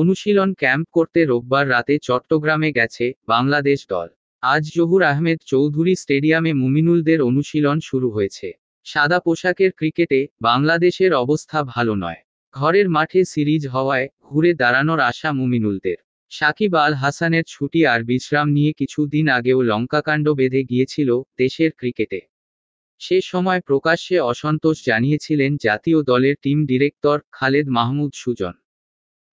অনুশীলন ক্যাম্প করতে রোববার রাতে চট্টগ্রামে গেছে বাংলাদেশ দল আজ জহুর আহমেদ চৌধুরী স্টেডিয়ামে মুমিনুলদের অনুশীলন শুরু হয়েছে সাদা পোশাকের ক্রিকেটে বাংলাদেশের অবস্থা ভালো নয় ঘরের মাঠে সিরিজ হওয়ায় ঘুরে দাঁড়ানোর আশা মুমিনুলদের সাকিব আল হাসানের ছুটি আর বিশ্রাম নিয়ে কিছুদিন আগেও লঙ্কাকাণ্ড বেঁধে গিয়েছিল দেশের ক্রিকেটে সে সময় প্রকাশ্যে অসন্তোষ জানিয়েছিলেন জাতীয় দলের টিম ডিরেক্টর খালেদ মাহমুদ সুজন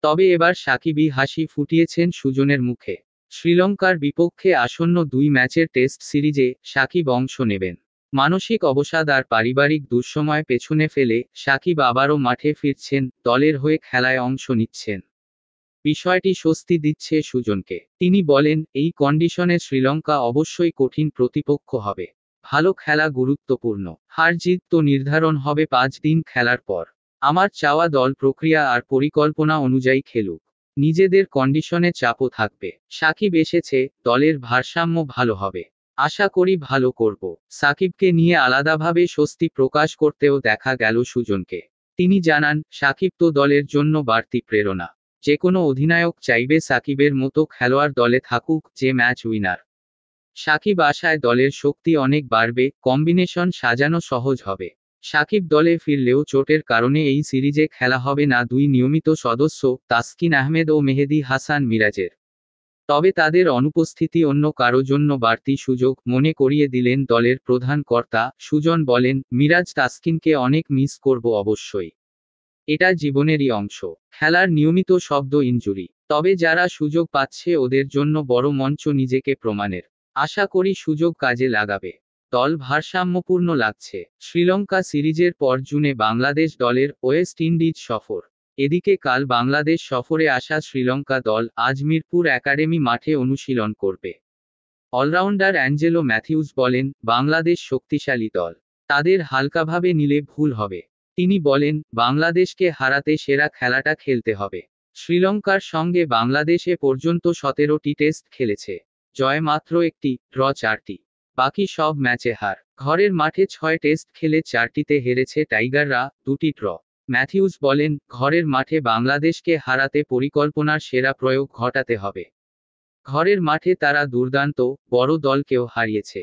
তবে এবার সাকিবই হাসি ফুটিয়েছেন সুজনের মুখে শ্রীলঙ্কার বিপক্ষে আসন্ন দুই ম্যাচের টেস্ট সিরিজে সাকিব অংশ নেবেন মানসিক অবসাদ আর পারিবারিক দুঃসময় পেছনে ফেলে সাকিব আবারও মাঠে ফিরছেন দলের হয়ে খেলায় অংশ নিচ্ছেন বিষয়টি স্বস্তি দিচ্ছে সুজনকে তিনি বলেন এই কন্ডিশনে শ্রীলঙ্কা অবশ্যই কঠিন প্রতিপক্ষ হবে ভালো খেলা গুরুত্বপূর্ণ হার জিত তো নির্ধারণ হবে পাঁচ দিন খেলার পর আমার চাওয়া দল প্রক্রিয়া আর পরিকল্পনা অনুযায়ী খেলুক নিজেদের কন্ডিশনে চাপও থাকবে সাকিব এসেছে দলের ভারসাম্য ভালো হবে আশা করি ভালো করব সাকিবকে নিয়ে আলাদাভাবে স্বস্তি প্রকাশ করতেও দেখা গেল সুজনকে তিনি জানান সাকিব তো দলের জন্য বাড়তি প্রেরণা যে কোনো অধিনায়ক চাইবে সাকিবের মতো খেলোয়াড় দলে থাকুক যে ম্যাচ উইনার সাকিব আশায় দলের শক্তি অনেক বাড়বে কম্বিনেশন সাজানো সহজ হবে সাকিব দলে ফিরলেও চোটের কারণে এই সিরিজে খেলা হবে না দুই নিয়মিত সদস্য তাসকিন আহমেদ ও মেহেদি হাসান মিরাজের তবে তাদের অনুপস্থিতি অন্য কারো জন্য বাড়তি সুযোগ মনে করিয়ে দিলেন দলের প্রধান কর্তা সুজন বলেন মিরাজ তাসকিনকে অনেক মিস করব অবশ্যই এটা জীবনেরই অংশ খেলার নিয়মিত শব্দ ইঞ্জুরি তবে যারা সুযোগ পাচ্ছে ওদের জন্য বড় মঞ্চ নিজেকে প্রমাণের আশা করি সুযোগ কাজে লাগাবে দল ভারসাম্যপূর্ণ লাগছে শ্রীলঙ্কা সিরিজের পর জুনে বাংলাদেশ দলের ওয়েস্ট ইন্ডিজ সফর এদিকে কাল বাংলাদেশ সফরে আসা শ্রীলঙ্কা দল আজমিরপুর একাডেমি মাঠে অনুশীলন করবে অলরাউন্ডার অ্যাঞ্জেলো ম্যাথিউস বলেন বাংলাদেশ শক্তিশালী দল তাদের হালকাভাবে নিলে ভুল হবে তিনি বলেন বাংলাদেশকে হারাতে সেরা খেলাটা খেলতে হবে শ্রীলঙ্কার সঙ্গে বাংলাদেশ এ পর্যন্ত সতেরোটি টেস্ট খেলেছে জয় মাত্র একটি ড্র চারটি বাকি সব ম্যাচে হার ঘরের মাঠে ছয় টেস্ট খেলে চারটিতে হেরেছে টাইগাররা দুটি ড্র ম্যাথিউস বলেন ঘরের মাঠে বাংলাদেশকে হারাতে পরিকল্পনার সেরা প্রয়োগ ঘটাতে হবে ঘরের মাঠে তারা দুর্দান্ত বড় দলকেও হারিয়েছে